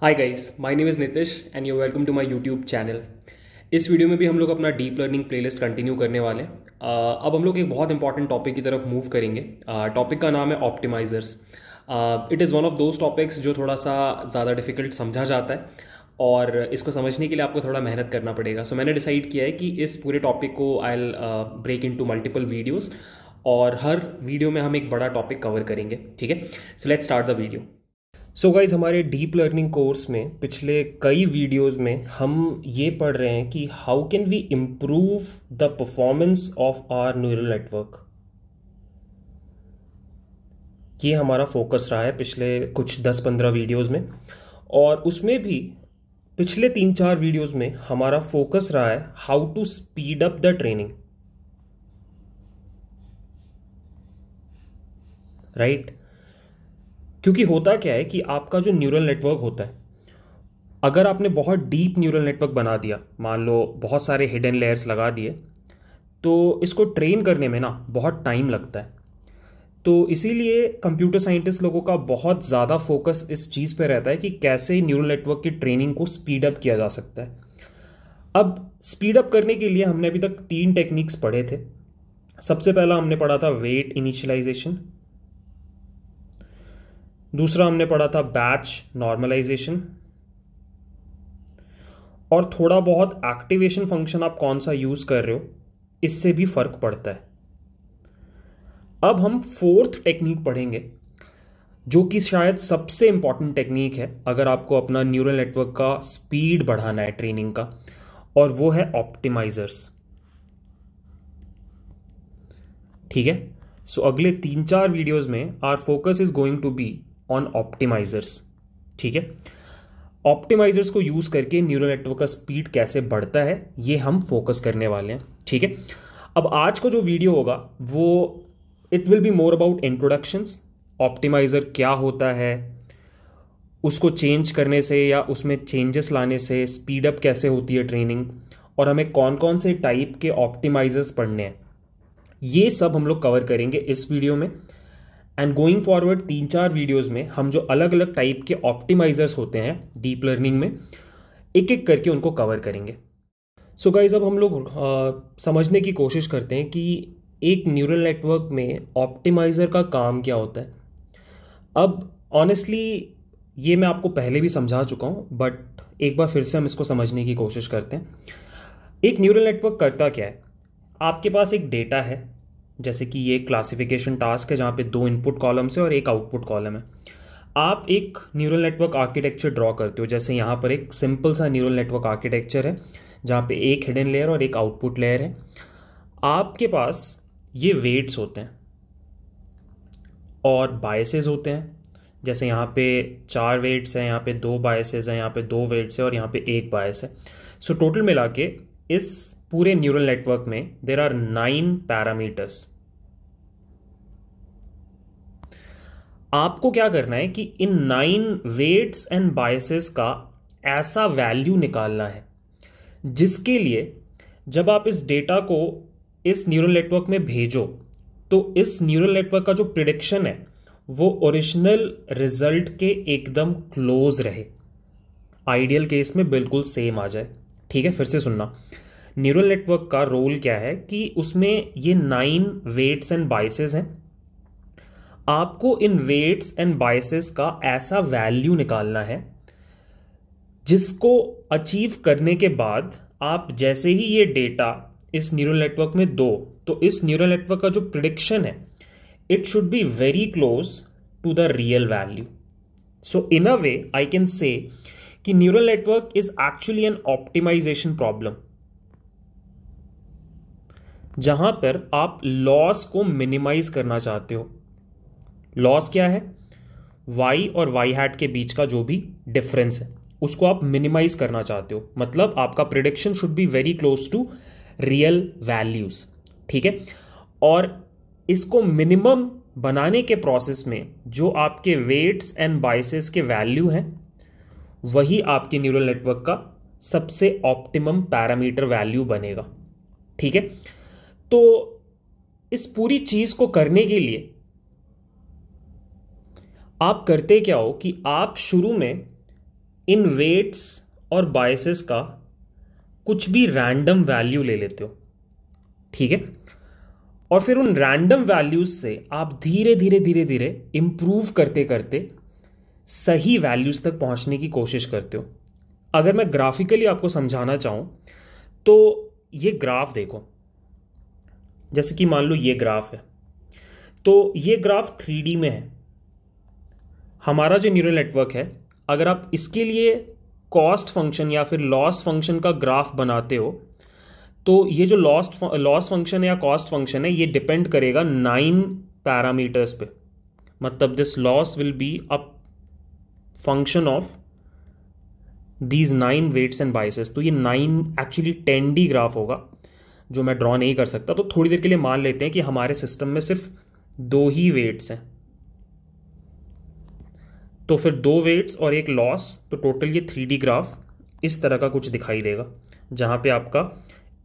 Hi guys my name is Nitish and you welcome to my YouTube channel इस video में भी हम लोग अपना डीप लर्निंग प्लेलिस्ट कंटिन्यू करने वाले हैं uh, अब हम लोग एक बहुत इंपॉर्टेंट टॉपिक की तरफ मूव करेंगे टॉपिक uh, का नाम है optimizers it is one of those topics जो थोड़ा सा ज़्यादा डिफिकल्ट समझा जाता है और इसको समझने के लिए आपको थोड़ा मेहनत करना पड़ेगा सो so, मैंने डिसाइड किया है कि इस पूरे टॉपिक को I'll break into multiple videos और हर वीडियो में हम एक बड़ा टॉपिक कवर करेंगे ठीक है so let start the video so so guys हमारे डीप लर्निंग कोर्स में पिछले कई वीडियोस में हम ये पढ़ रहे हैं कि how can we improve the performance of our neural network ये हमारा फोकस रहा है पिछले कुछ 10-15 वीडियोस में और उसमें भी पिछले तीन चार वीडियोस में हमारा फोकस रहा है how to speed up the training right right? क्योंकि होता क्या है कि आपका जो न्यूरल नेटवर्क होता है अगर आपने बहुत डीप न्यूरल नेटवर्क बना दिया मान लो बहुत सारे हिडन लेयर्स लगा दिए तो इसको ट्रेन करने में ना बहुत टाइम लगता है तो इसीलिए कंप्यूटर साइंटिस्ट लोगों का बहुत ज़्यादा फोकस इस चीज़ पर रहता है कि कैसे न्यूरल नेटवर्क की ट्रेनिंग को स्पीडअप किया जा सकता है अब स्पीड अप करने के लिए हमने अभी तक तीन टेक्निक्स पढ़े थे सबसे पहला हमने पढ़ा था वेट इनिशियलाइजेशन दूसरा हमने पढ़ा था बैच नॉर्मलाइजेशन और थोड़ा बहुत एक्टिवेशन फंक्शन आप कौन सा यूज़ कर रहे हो इससे भी फ़र्क पड़ता है अब हम फोर्थ टेक्निक पढ़ेंगे जो कि शायद सबसे इंपॉर्टेंट टेक्निक है अगर आपको अपना न्यूरल नेटवर्क का स्पीड बढ़ाना है ट्रेनिंग का और वो है ऑप्टिमाइजर्स ठीक है सो so, अगले तीन चार वीडियोस में our focus is going to be on optimizers ठीक है ऑप्टिमाइजर्स को यूज़ करके न्यूरल नेटवर्क का स्पीड कैसे बढ़ता है ये हम फोकस करने वाले हैं ठीक है अब आज का जो वीडियो होगा वो it will be more about introductions optimizer क्या होता है उसको चेंज करने से या उसमें चेंजेस लाने से स्पीड अप कैसे होती है ट्रेनिंग और हमें कौन कौन से टाइप के ऑप्टिमाइजर्स पढ़ने हैं ये सब हम लोग कवर करेंगे इस वीडियो में एंड गोइंग फॉरवर्ड तीन चार वीडियोज़ में हम जो अलग अलग टाइप के ऑप्टिमाइजर्स होते हैं डीप लर्निंग में एक एक करके उनको कवर करेंगे सो गाइज अब हम लोग समझने की कोशिश करते हैं कि एक न्यूरल नेटवर्क में ऑप्टिमाइज़र का काम क्या होता है अब ऑनेस्टली ये मैं आपको पहले भी समझा चुका हूँ बट एक बार फिर से हम इसको समझने की कोशिश करते हैं एक न्यूरल नेटवर्क करता क्या है आपके पास एक डेटा है जैसे कि ये क्लासिफिकेशन टास्क है जहाँ पे दो इनपुट कॉलम्स है और एक आउटपुट कॉलम है आप एक न्यूरल नेटवर्क आर्किटेक्चर ड्रॉ करते हो जैसे यहाँ पर एक सिंपल सा न्यूरल नेटवर्क आर्किटेक्चर है जहाँ पे एक हिडन लेयर और एक आउटपुट लेयर है आपके पास ये वेट्स होते हैं और बायसेज होते हैं जैसे यहाँ पे चार वेट्स हैं यहाँ पे दो बायसेज हैं यहाँ पे दो वेट्स है और यहाँ पे एक बायस है सो टोटल मिला के इस पूरे न्यूरल नेटवर्क में देर आर नाइन पैरामीटर्स आपको क्या करना है कि in nine weights and biases का ऐसा वैल्यू निकालना है जिसके लिए जब आप इस डेटा को इस न्यूरल नेटवर्क में भेजो तो इस न्यूरल नेटवर्क का जो प्रिडिक्शन है वो ओरिजिनल रिजल्ट के एकदम क्लोज रहे आइडियल केस में बिल्कुल सेम आ जाए ठीक है फिर से सुनना न्यूरल नेटवर्क का रोल क्या है कि उसमें ये नाइन वेट्स एंड बाइसेस हैं आपको इन वेट्स एंड बाइसेस का ऐसा वैल्यू निकालना है जिसको अचीव करने के बाद आप जैसे ही ये डेटा इस न्यूरल नेटवर्क में दो तो इस न्यूरल नेटवर्क का जो प्रिडिक्शन है it should be very close to the real value so in a way I can say कि neural network is actually an optimization problem जहां पर आप लॉस को मिनिमाइज करना चाहते हो लॉस क्या है वाई और वाई हैट के बीच का जो भी डिफरेंस है उसको आप मिनिमाइज करना चाहते हो मतलब आपका prediction should be very close to real values ठीक है और इसको मिनिमम बनाने के प्रोसेस में जो आपके वेट्स एंड बाइसेस के वैल्यू हैं वही आपके न्यूरल नेटवर्क का सबसे ऑप्टिमम पैरामीटर वैल्यू बनेगा ठीक है तो इस पूरी चीज़ को करने के लिए आप करते क्या हो कि आप शुरू में इन रेट्स और बायसेस का कुछ भी रैंडम वैल्यू ले लेते हो ठीक है और फिर उन रैंडम वैल्यूज से आप धीरे धीरे धीरे धीरे इम्प्रूव करते करते सही वैल्यूज़ तक पहुंचने की कोशिश करते हो अगर मैं ग्राफिकली आपको समझाना चाहूँ तो ये ग्राफ देखो जैसे कि मान लो ये ग्राफ है तो ये ग्राफ थ्री में है हमारा जो न्यूरल नेटवर्क है अगर आप इसके लिए कॉस्ट फंक्शन या फिर लॉस फंक्शन का ग्राफ बनाते हो तो ये जो लॉस्ट लॉस फंक्शन या कॉस्ट फंक्शन है ये डिपेंड करेगा नाइन पैरामीटर्स पे मतलब this loss will be a function of these nine weights and biases तो ये nine actually ten D graph होगा जो मैं ड्रॉ नहीं कर सकता तो थोड़ी देर के लिए मान लेते हैं कि हमारे सिस्टम में सिर्फ दो ही वेट्स हैं तो फिर दो वेट्स और एक लॉस तो टोटल ये थ्री ग्राफ इस तरह का कुछ दिखाई देगा जहाँ पे आपका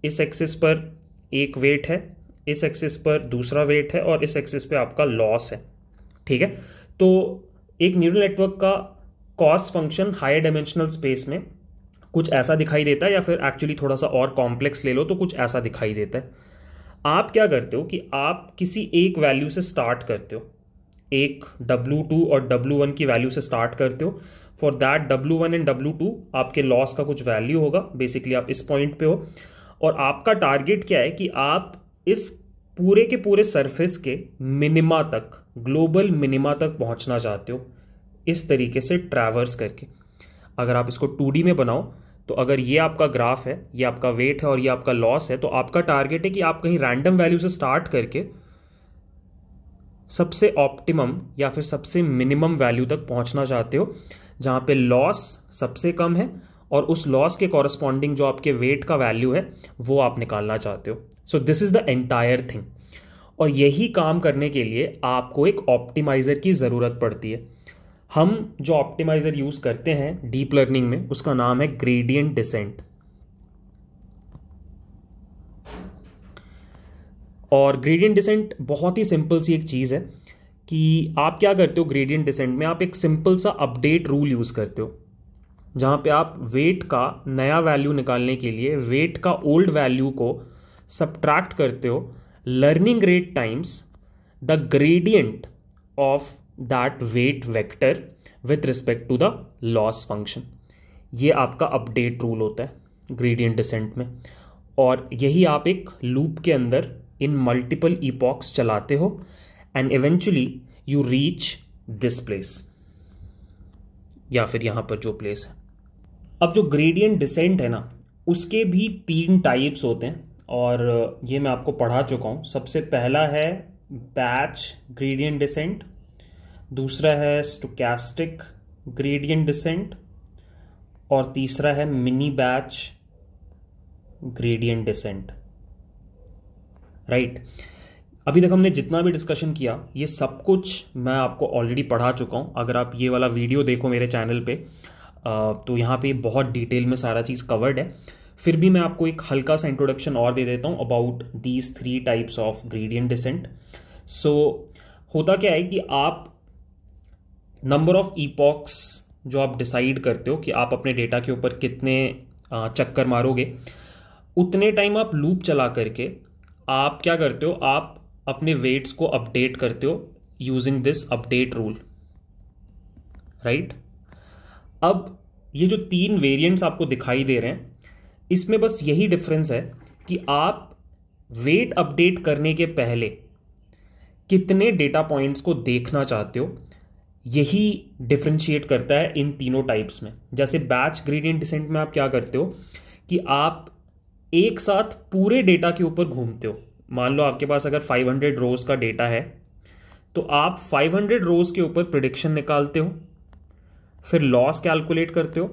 इस एक्सिस पर एक वेट है इस एक्सिस पर दूसरा वेट है और इस एक्सिस पे आपका लॉस है ठीक है तो एक न्यूरल नेटवर्क का cost function higher dimensional space में कुछ ऐसा दिखाई देता है या फिर एक्चुअली थोड़ा सा और कॉम्प्लेक्स ले लो तो कुछ ऐसा दिखाई देता है आप क्या करते हो कि आप किसी एक वैल्यू से स्टार्ट करते हो एक W2 और W1 की वैल्यू से स्टार्ट करते हो for that W1 and W2 आपके लॉस का कुछ वैल्यू होगा बेसिकली आप इस पॉइंट पे हो और आपका टारगेट क्या है कि आप इस पूरे के पूरे सरफेस के मिनिमा तक ग्लोबल मिनिमा तक पहुंचना चाहते हो इस तरीके से ट्रैवर्स करके अगर आप इसको टू में बनाओ तो अगर ये आपका ग्राफ है ये आपका वेट है और ये आपका लॉस है तो आपका टारगेट है कि आप कहीं रैंडम वैल्यू से स्टार्ट करके सबसे ऑप्टिमम या फिर सबसे मिनिमम वैल्यू तक पहुंचना चाहते हो जहाँ पे लॉस सबसे कम है और उस लॉस के कॉरस्पॉन्डिंग जो आपके वेट का वैल्यू है वो आप निकालना चाहते हो so this is the entire thing और यही काम करने के लिए आपको एक ऑप्टिमाइज़र की ज़रूरत पड़ती है हम जो ऑप्टिमाइज़र यूज़ करते हैं डीप लर्निंग में उसका नाम है ग्रेडियंट डिसेंट और ग्रेडियंट डिसेंट बहुत ही सिंपल सी एक चीज़ है कि आप क्या करते हो ग्रेडियंट डिसेंट में आप एक सिंपल सा अपडेट रूल यूज़ करते हो जहाँ पे आप वेट का नया वैल्यू निकालने के लिए वेट का ओल्ड वैल्यू को सब्ट्रैक्ट करते हो learning rate times the gradient of that weight vector with respect to the loss function ये आपका अपडेट रूल होता है ग्रेडियंट डिसेंट में और यही आप एक लूप के अंदर इन मल्टीपल ईपॉक्स चलाते हो and eventually you reach this place या फिर यहाँ पर जो प्लेस है अब जो ग्रेडियंट डिसेंट है ना उसके भी तीन टाइप्स होते हैं और ये मैं आपको पढ़ा चुका हूँ सबसे पहला है बैच ग्रेडियंट डिसेंट दूसरा है स्टोकैस्टिक ग्रेडियंट डिसेंट और तीसरा है mini batch gradient descent right अभी तक हमने जितना भी डिस्कशन किया ये सब कुछ मैं आपको ऑलरेडी पढ़ा चुका हूँ अगर आप ये वाला वीडियो देखो मेरे चैनल पे तो यहाँ पे बहुत डिटेल में सारा चीज़ कवर्ड है फिर भी मैं आपको एक हल्का सा इंट्रोडक्शन और दे देता हूँ about these three types of gradient descent so होता क्या है कि आप नंबर ऑफ ईपॉक्स जो आप डिसाइड करते हो कि आप अपने डेटा के ऊपर कितने चक्कर मारोगे उतने टाइम आप लूप चला करके आप क्या करते हो आप अपने वेट्स को अपडेट करते हो using this update rule right अब ये जो तीन वेरिएंट्स आपको दिखाई दे रहे हैं इसमें बस यही डिफरेंस है कि आप वेट अपडेट करने के पहले कितने डेटा पॉइंट्स को देखना चाहते हो यही डिफ्रेंशिएट करता है इन तीनों टाइप्स में जैसे बैच ग्रेडियंट डिसेंट में आप क्या करते हो कि आप एक साथ पूरे डेटा के ऊपर घूमते हो मान लो आपके पास अगर 500 रोज़ का डेटा है तो आप 500 रोज़ के ऊपर प्रिडिक्शन निकालते हो फिर लॉस कैलकुलेट करते हो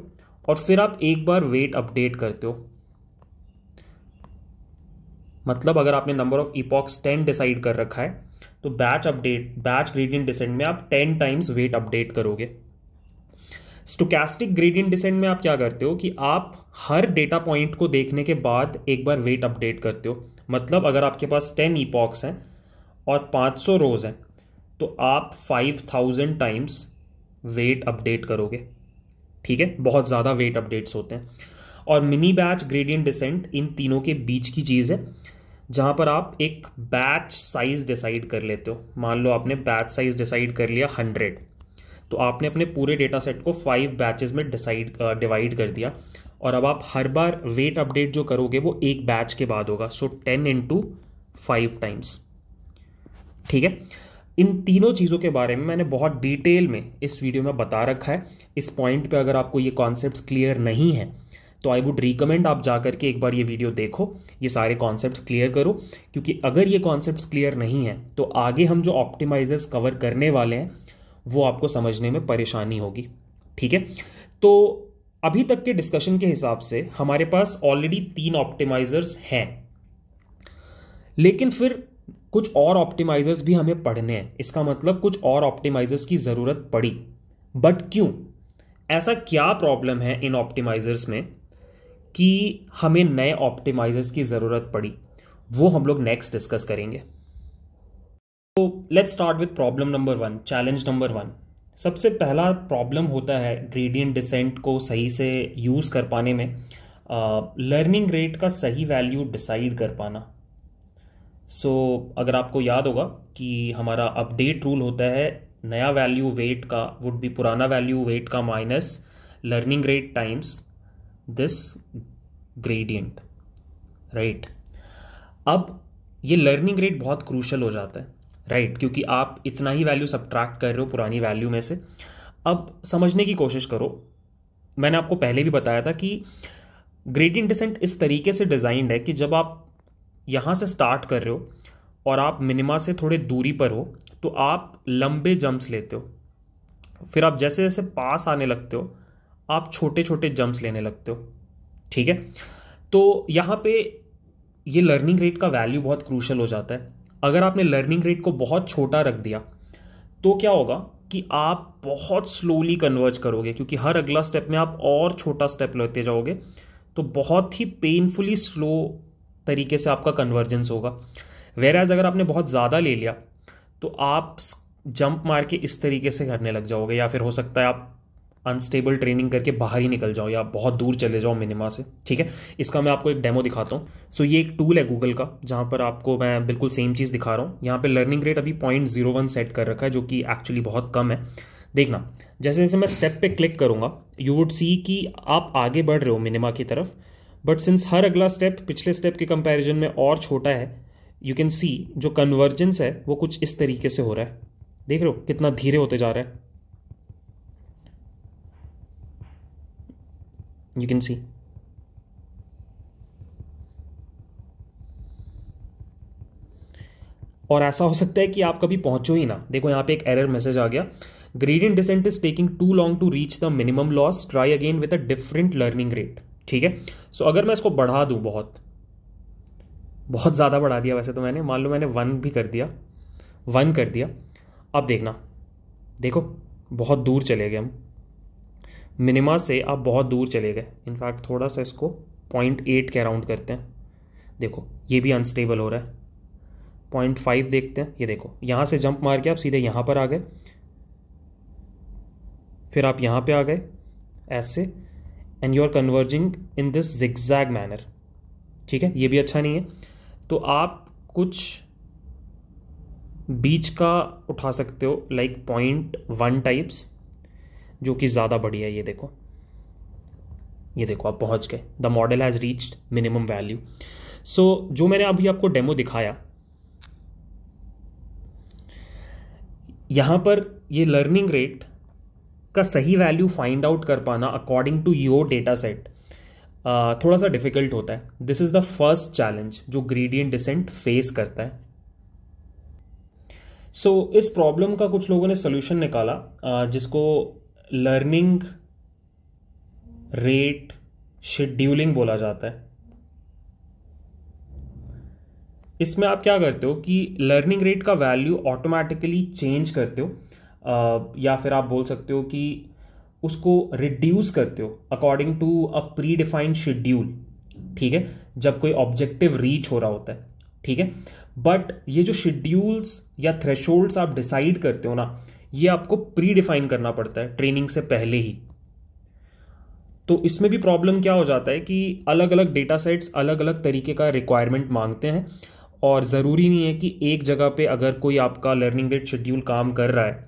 और फिर आप एक बार वेट अपडेट करते हो मतलब अगर आपने number of epochs ten decide कर रखा है तो batch update batch gradient descent में आप टेन टाइम्स वेट अपडेट करोगे स्टोकैस्टिक ग्रेडियंट डिसेंट में आप क्या करते हो कि आप हर डेटा पॉइंट को देखने के बाद एक बार वेट अपडेट करते हो मतलब अगर आपके पास टेन ईपॉक्स हैं और पाँच सौ रोज हैं तो आप five thousand times weight update करोगे ठीक है बहुत ज़्यादा वेट अपडेट्स होते हैं और मिनी बैच ग्रेडियंट डिसेंट इन तीनों के बीच की चीज़ है जहाँ पर आप एक बैच साइज़ डिसाइड कर लेते हो मान लो आपने बैच साइज़ डिसाइड कर लिया हंड्रेड तो आपने अपने पूरे डेटा सेट को फाइव बैचेस में डिसाइड डिवाइड कर दिया और अब आप हर बार वेट अपडेट जो करोगे वो एक बैच के बाद होगा so ten into five times ठीक है इन तीनों चीज़ों के बारे में मैंने बहुत डिटेल में इस वीडियो में बता रखा है इस पॉइंट पे अगर आपको ये कॉन्सेप्ट्स क्लियर नहीं है तो आई वुड रिकमेंड आप जा करके एक बार ये वीडियो देखो ये सारे कॉन्सेप्ट क्लियर करो क्योंकि अगर ये कॉन्सेप्ट क्लियर नहीं है तो आगे हम जो ऑप्टिमाइजर्स कवर करने वाले हैं वो आपको समझने में परेशानी होगी ठीक है तो अभी तक के डिस्कशन के हिसाब से हमारे पास ऑलरेडी तीन ऑप्टिमाइजर्स हैं लेकिन फिर कुछ और ऑप्टिमाइजर्स भी हमें पढ़ने हैं इसका मतलब कुछ और ऑप्टिमाइजर्स की ज़रूरत पड़ी बट क्यों ऐसा क्या प्रॉब्लम है इन ऑप्टिमाइजर्स में कि हमें नए ऑप्टिमाइजर्स की ज़रूरत पड़ी वो हम लोग नेक्स्ट डिस्कस करेंगे तो let's start with problem number one challenge number one सबसे पहला प्रॉब्लम होता है ग्रेडियंट डिसेंट को सही से यूज़ कर पाने में लर्निंग रेट का सही वैल्यू डिसाइड कर पाना सो so, अगर आपको याद होगा कि हमारा अपडेट रूल होता है नया वैल्यू वेट का वुड बी पुराना वैल्यू वेट का minus learning rate times this gradient right अब ये लर्निंग रेट बहुत क्रूशल हो जाता है राइट right? क्योंकि आप इतना ही वैल्यू सब्ट्रैक्ट कर रहे हो पुरानी वैल्यू में से अब समझने की कोशिश करो मैंने आपको पहले भी बताया था कि ग्रेडियंट डिसेंट इस तरीके से डिज़ाइंड है कि जब आप यहाँ से स्टार्ट कर रहे हो और आप मिनिमा से थोड़े दूरी पर हो तो आप लंबे जंप्स लेते हो फिर आप जैसे जैसे पास आने लगते हो आप छोटे छोटे जंप्स लेने लगते हो ठीक है तो यहाँ पे ये लर्निंग रेट का वैल्यू बहुत क्रूशल हो जाता है अगर आपने लर्निंग रेट को बहुत छोटा रख दिया तो क्या होगा कि आप बहुत स्लोली कन्वर्ज करोगे क्योंकि हर अगला स्टेप में आप और छोटा स्टेप लेते जाओगे तो बहुत ही पेनफुली स्लो तरीके से आपका कन्वर्जेंस होगा वेर एज अगर आपने बहुत ज़्यादा ले लिया तो आप जंप मार के इस तरीके से करने लग जाओगे या फिर हो सकता है आप अनस्टेबल ट्रेनिंग करके बाहर ही निकल जाओ या बहुत दूर चले जाओ मिनिमा से ठीक है इसका मैं आपको एक डेमो दिखाता हूँ सो so, ये एक टूल है गूगल का जहाँ पर आपको मैं बिल्कुल सेम चीज़ दिखा रहा हूँ यहाँ पर लर्निंग रेट अभी पॉइंट जीरो वन सेट कर रखा है जो कि एक्चुअली बहुत कम है देखना जैसे जैसे मैं स्टेप पे क्लिक करूँगा यू वुड सी कि आप आगे बढ़ रहे हो मिनिमा की तरफ बट सिंस हर अगला स्टेप पिछले स्टेप के कंपेरिजन में और छोटा है यू कैन सी जो कन्वर्जेंस है वो कुछ इस तरीके से हो रहा है देख रहे हो कितना धीरे होते जा रहा है you can see और ऐसा हो सकता है कि आप कभी पहुंचो ही ना देखो यहाँ पे एक एरर मैसेज आ गया gradient descent is taking too long to reach the minimum loss try again with a different learning rate ठीक है सो अगर मैं इसको बढ़ा दूं बहुत बहुत ज़्यादा बढ़ा दिया वैसे तो मैंने मान लो मैंने वन भी कर दिया वन कर दिया अब देखना देखो बहुत दूर चले गए हम मिनिमा से आप बहुत दूर चले गए इनफैक्ट थोड़ा सा इसको पॉइंट एट के अराउंड करते हैं देखो ये भी अनस्टेबल हो रहा है पॉइंट फाइव देखते हैं ये देखो यहाँ से जंप मार के आप सीधे यहाँ पर आ गए फिर आप यहाँ पे आ गए ऐसे and you are converging in this zigzag manner ठीक है ये भी अच्छा नहीं है तो आप कुछ बीच का उठा सकते हो लाइक पॉइंट वन टाइप्स जो कि ज़्यादा बढ़िया है ये देखो ये देखो आप पहुंच गए the model has reached minimum value so जो मैंने अभी आपको डेमो दिखाया यहाँ पर ये लर्निंग रेट का सही वैल्यू फाइंड आउट कर पाना according to your data set थोड़ा सा डिफिकल्ट होता है this is the first challenge जो ग्रेडियंट डिसेंट फेस करता है सो so, इस प्रॉब्लम का कुछ लोगों ने सोल्यूशन निकाला uh, जिसको लर्निंग रेट शेड्यूलिंग बोला जाता है इसमें आप क्या करते हो कि लर्निंग रेट का वैल्यू ऑटोमेटिकली चेंज करते हो या फिर आप बोल सकते हो कि उसको रिड्यूस करते हो according to a predefined schedule ठीक है जब कोई ऑब्जेक्टिव रीच हो रहा होता है ठीक है बट ये जो शेड्यूल्स या थ्रेशोल्ड्स आप डिसाइड करते हो ना ये आपको प्री डिफाइन करना पड़ता है ट्रेनिंग से पहले ही तो इसमें भी प्रॉब्लम क्या हो जाता है कि अलग अलग डेटा सेट्स अलग अलग तरीके का रिक्वायरमेंट मांगते हैं और ज़रूरी नहीं है कि एक जगह पे अगर कोई आपका लर्निंग डेट शेड्यूल काम कर रहा है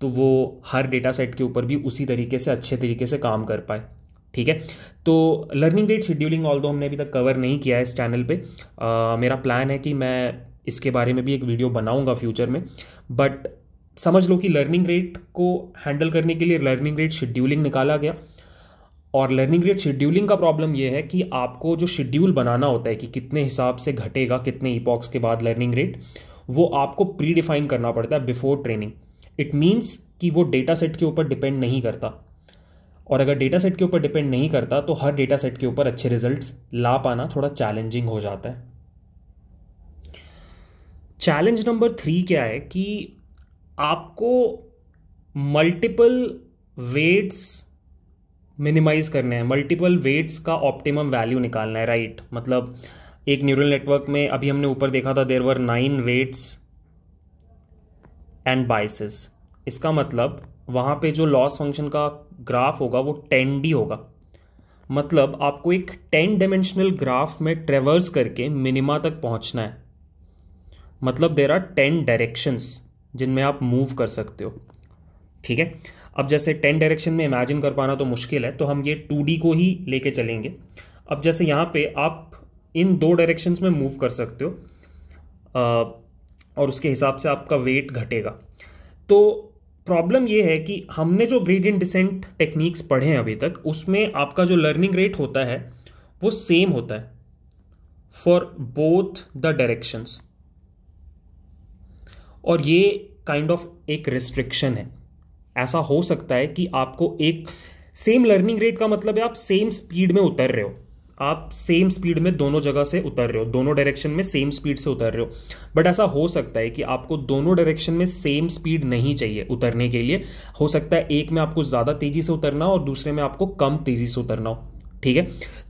तो वो हर डेटा सेट के ऊपर भी उसी तरीके से अच्छे तरीके से काम कर पाए ठीक है तो लर्निंग डेट शेड्यूलिंग ऑल दो हमने अभी तक कवर नहीं किया है इस चैनल पर मेरा प्लान है कि मैं इसके बारे में भी एक वीडियो बनाऊंगा फ्यूचर में बट समझ लो कि लर्निंग रेट को हैंडल करने के लिए लर्निंग रेट शेड्यूलिंग निकाला गया और लर्निंग रेट शेड्यूलिंग का प्रॉब्लम यह है कि आपको जो शेड्यूल बनाना होता है कि कितने हिसाब से घटेगा कितने ईपॉक्स के बाद लर्निंग रेट वो आपको प्री डिफाइन करना पड़ता है बिफोर ट्रेनिंग इट मीन्स कि वो डेटा सेट के ऊपर डिपेंड नहीं करता और अगर डेटा सेट के ऊपर डिपेंड नहीं करता तो हर डेटा सेट के ऊपर अच्छे रिजल्ट ला पाना थोड़ा चैलेंजिंग हो जाता है चैलेंज नंबर थ्री क्या है कि आपको मल्टीपल वेट्स मिनिमाइज करने हैं मल्टीपल वेट्स का ऑप्टिमम वैल्यू निकालना है राइट right? मतलब एक न्यूरल नेटवर्क में अभी हमने ऊपर देखा था there were nine weights and biases इसका मतलब वहां पे जो लॉस फंक्शन का ग्राफ होगा वो टेन डी होगा मतलब आपको एक टेन डायमेंशनल ग्राफ में ट्रेवर्स करके मिनिमा तक पहुंचना है मतलब देर आर टेन डायरेक्शंस जिनमें आप मूव कर सकते हो ठीक है अब जैसे टेन डायरेक्शन में इमेजिन कर पाना तो मुश्किल है तो हम ये टू को ही लेके चलेंगे अब जैसे यहाँ पे आप इन दो डायरेक्शंस में मूव कर सकते हो आ, और उसके हिसाब से आपका वेट घटेगा तो प्रॉब्लम ये है कि हमने जो ग्रेडियंट डिसेंट टेक्निक्स पढ़े हैं अभी तक उसमें आपका जो लर्निंग रेट होता है वो सेम होता है फॉर बोथ द डायरेक्शंस और ये काइंड ऑफ एक रिस्ट्रिक्शन है ऐसा हो सकता है कि आपको एक सेम लर्निंग रेट का मतलब है आप सेम स्पीड में उतर रहे हो आप सेम स्पीड में दोनों जगह से उतर रहे हो दोनों डायरेक्शन में सेम स्पीड से उतर रहे हो बट ऐसा हो सकता है कि आपको दोनों डायरेक्शन में सेम स्पीड नहीं चाहिए उतरने के लिए हो सकता है एक में आपको ज़्यादा तेज़ी से उतरना हो और दूसरे में आपको कम तेज़ी से उतरना हो ठीक है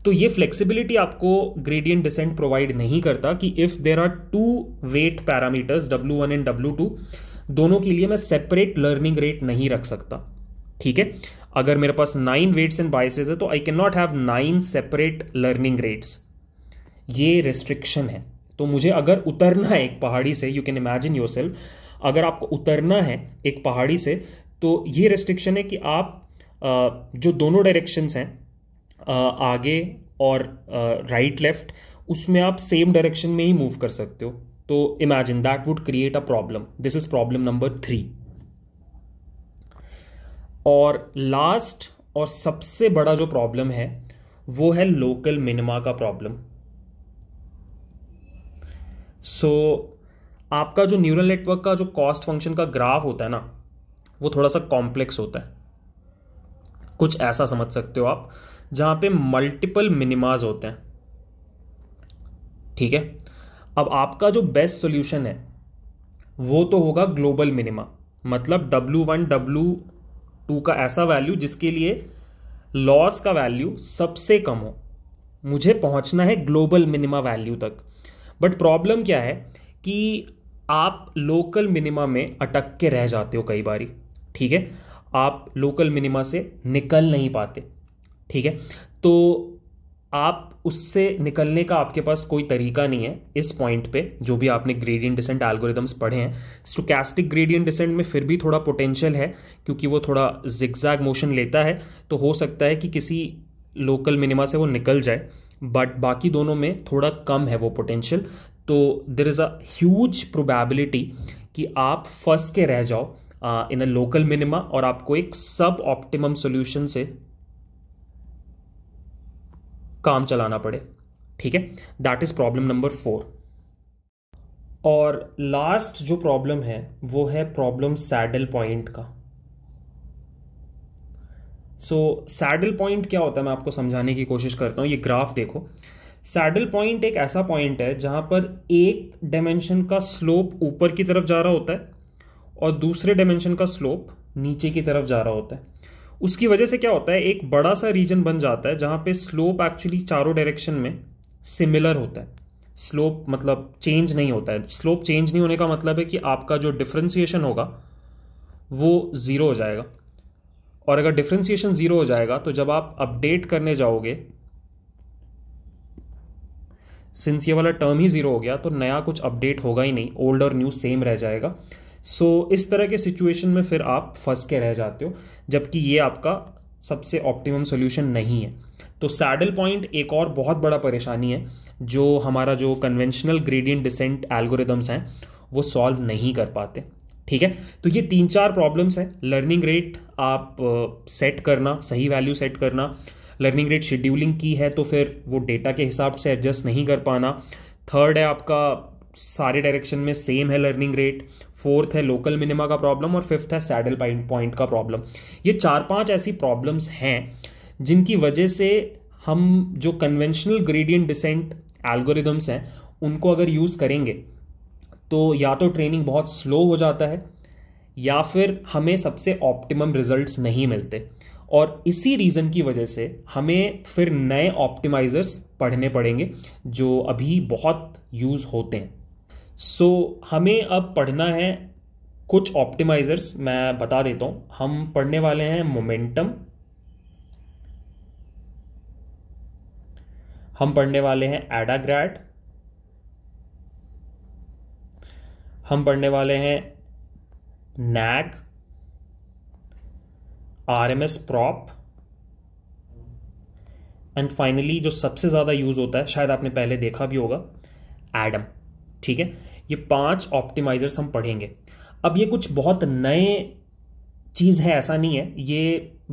तो ये फ्लेक्सिबिलिटी आपको ग्रेडियंट डिसेंट प्रोवाइड नहीं करता कि if there are two weight parameters W one and W two दोनों के लिए मैं सेपरेट लर्निंग रेट नहीं रख सकता ठीक है अगर मेरे पास नाइन वेट्स एंड बाइसेज है तो I can not have nine separate learning rates ये रिस्ट्रिक्शन है तो मुझे अगर उतरना है एक पहाड़ी से you can imagine yourself अगर आपको उतरना है एक पहाड़ी से तो ये रेस्ट्रिक्शन है कि आप जो दोनों डायरेक्शंस हैं आगे और राइट लेफ्ट उसमें आप सेम डायरेक्शन में ही मूव कर सकते हो तो imagine that would create a problem this is problem number three और लास्ट और सबसे बड़ा जो प्रॉब्लम है वो है लोकल मिनिमा का प्रॉब्लम सो so, आपका जो न्यूरल नेटवर्क का जो कॉस्ट फंक्शन का ग्राफ होता है ना वो थोड़ा सा कॉम्प्लेक्स होता है कुछ ऐसा समझ सकते हो आप जहाँ पे मल्टीपल मिनिमाज होते हैं ठीक है अब आपका जो बेस्ट सॉल्यूशन है वो तो होगा ग्लोबल मिनिमा मतलब डब्ल्यू वन डब्ल्यू टू का ऐसा वैल्यू जिसके लिए लॉस का वैल्यू सबसे कम हो मुझे पहुंचना है ग्लोबल मिनिमा वैल्यू तक बट प्रॉब्लम क्या है कि आप लोकल मिनिमा में अटक के रह जाते हो कई बारी ठीक है आप लोकल मिनिमा से निकल नहीं पाते ठीक है तो आप उससे निकलने का आपके पास कोई तरीका नहीं है इस पॉइंट पे जो भी आपने ग्रेडियंट डिसेंट एल्गोरिदम्स पढ़े हैं स्टोकैस्टिक ग्रेडियंट डिसेंट में फिर भी थोड़ा पोटेंशियल है क्योंकि वो थोड़ा जिग्जैग मोशन लेता है तो हो सकता है कि किसी लोकल मिनिमा से वो निकल जाए बट बाकी दोनों में थोड़ा कम है वो पोटेंशियल तो there is a huge probability कि आप फंस के रह जाओ इन अ लोकल मिनिमा और आपको एक सब ऑप्टिमम सोल्यूशन से काम चलाना पड़े ठीक है that is problem number four और लास्ट जो प्रॉब्लम है वो है प्रॉब्लम सैडल पॉइंट का सो सैडल पॉइंट क्या होता है मैं आपको समझाने की कोशिश करता हूँ ये ग्राफ देखो सैडल पॉइंट एक ऐसा पॉइंट है जहाँ पर एक डायमेंशन का स्लोप ऊपर की तरफ जा रहा होता है और दूसरे डायमेंशन का स्लोप नीचे की तरफ जा रहा होता है उसकी वजह से क्या होता है एक बड़ा सा रीजन बन जाता है जहाँ पे स्लोप एक्चुअली चारों डायरेक्शन में सिमिलर होता है स्लोप मतलब चेंज नहीं होता है स्लोप चेंज नहीं होने का मतलब है कि आपका जो डिफ्रेंसीशन होगा वो ज़ीरो हो जाएगा और अगर डिफ्रेंसीशन ज़ीरो हो जाएगा तो जब आप अपडेट करने जाओगे सिंस ये वाला टर्म ही ज़ीरो हो गया तो नया कुछ अपडेट होगा ही नहीं ओल्ड और न्यू सेम रह जाएगा सो so, इस तरह के सिचुएशन में फिर आप फंस के रह जाते हो जबकि ये आपका सबसे ऑप्टिमम सोल्यूशन नहीं है तो सैडल पॉइंट एक और बहुत बड़ा परेशानी है जो हमारा जो कन्वेंशनल ग्रेडियंट डिसेंट एल्गोरिदम्स हैं वो सॉल्व नहीं कर पाते ठीक है तो ये तीन चार प्रॉब्लम्स हैं लर्निंग रेट आप सेट करना सही वैल्यू सेट करना लर्निंग रेट शेड्यूलिंग की है तो फिर वो डेटा के हिसाब से एडजस्ट नहीं कर पाना थर्ड है आपका सारे डायरेक्शन में सेम है लर्निंग रेट फोर्थ है लोकल मिनिमा का प्रॉब्लम और फिफ्थ है सैडल पॉइंट का प्रॉब्लम ये चार पांच ऐसी प्रॉब्लम्स हैं जिनकी वजह से हम जो कन्वेंशनल ग्रेडियंट डिसेंट एल्गोरिदम्स हैं उनको अगर यूज़ करेंगे तो या तो ट्रेनिंग बहुत स्लो हो जाता है या फिर हमें सबसे ऑप्टिमम रिजल्ट्स नहीं मिलते और इसी रीज़न की वजह से हमें फिर नए ऑप्टिमाइज़र्स पढ़ने पड़ेंगे जो अभी बहुत यूज़ होते हैं सो so, हमें अब पढ़ना है कुछ ऑप्टिमाइजर्स मैं बता देता हूं हम पढ़ने वाले हैं मोमेंटम हम पढ़ने वाले हैं एडाग्रैट हम पढ़ने वाले हैं NAG R M S prop and finally जो सबसे ज़्यादा यूज़ होता है शायद आपने पहले देखा भी होगा एडम ठीक है ये पांच ऑप्टिमाइज़र्स हम पढ़ेंगे अब ये कुछ बहुत नए चीज़ है ऐसा नहीं है ये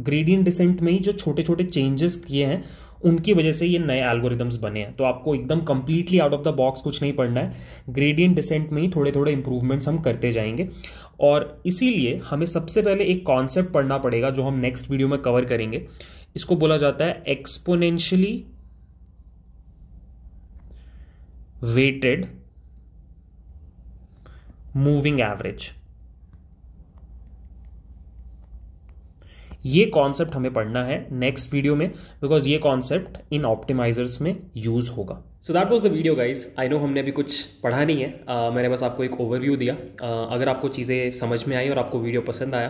ग्रेडियंट डिसेंट में ही जो छोटे छोटे चेंजेस किए हैं उनकी वजह से ये नए एल्गोरिदम्स बने हैं तो आपको एकदम completely out of the box कुछ नहीं पढ़ना है ग्रेडियंट डिसेंट में ही थोड़े थोड़े इंप्रूवमेंट्स हम करते जाएंगे और इसीलिए हमें सबसे पहले एक कॉन्सेप्ट पढ़ना पड़ेगा जो हम नेक्स्ट वीडियो में कवर करेंगे इसको बोला जाता है एक्सपोनेंशियली वेटेड मूविंग एवरेज ये कॉन्सेप्ट हमें पढ़ना है नेक्स्ट वीडियो में बिकॉज ये कॉन्सेप्ट इन ऑप्टिमाइजर्स में यूज होगा so that was the video guys I know हमने अभी कुछ पढ़ा नहीं है uh, मैंने बस आपको एक ओवरव्यू दिया uh, अगर आपको चीज़ें समझ में आई और आपको वीडियो पसंद आया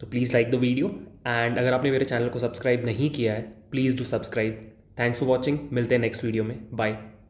तो please like the video and अगर आपने मेरे चैनल को सब्सक्राइब नहीं किया है please do subscribe thanks for watching मिलते हैं नेक्स्ट वीडियो में बाय